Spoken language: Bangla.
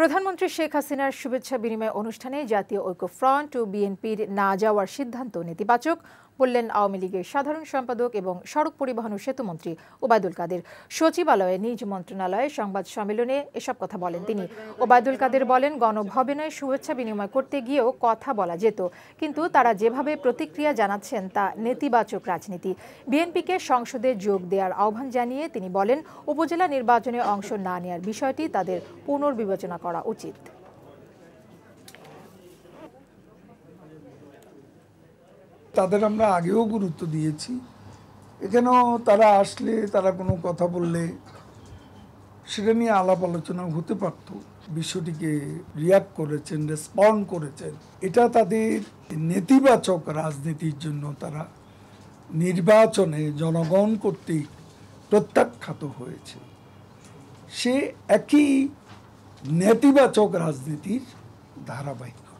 প্রধানমন্ত্রী শেখ হাসিনার শুভেচ্ছা বিনিময় অনুষ্ঠানে জাতীয় ঐক্য ফ্রন্ট ও বিএনপির না যাওয়ার সিদ্ধান্ত নেতিবাচক বললেন আওয়ামী লীগের সাধারণ সম্পাদক এবং সড়ক পরিবহন ও সেতুমন্ত্রী ওবায়দুল কাদের সচিবালয়ে নিজ মন্ত্রণালয়ে সংবাদ সম্মেলনে এসব কথা বলেন তিনি ওবায়দুল কাদের বলেন গণভবনে শুভেচ্ছা বিনিময় করতে গিয়েও কথা বলা যেত কিন্তু তারা যেভাবে প্রতিক্রিয়া জানাচ্ছেন তা নেতিবাচক রাজনীতি বিএনপিকে সংসদে যোগ দেওয়ার আহ্বান জানিয়ে তিনি বলেন উপজেলা নির্বাচনে অংশ না নেওয়ার বিষয়টি তাদের পুনর্বিবেচনা করা উচিত তাদের আমরা আগেও গুরুত্ব দিয়েছি এখানেও তারা আসলে তারা কোনো কথা বললে সেটা নিয়ে আলাপ আলোচনা হতে পারত বিশ্বটিকে রিয়াক্ট করেছেন রেসপন্ড করেছেন এটা তাদের নেতিবাচক রাজনীতির জন্য তারা নির্বাচনে জনগণ কর্তৃক প্রত্যাখ্যাত হয়েছে সে একই নেতিবাচক রাজনীতির ধারাবাহিক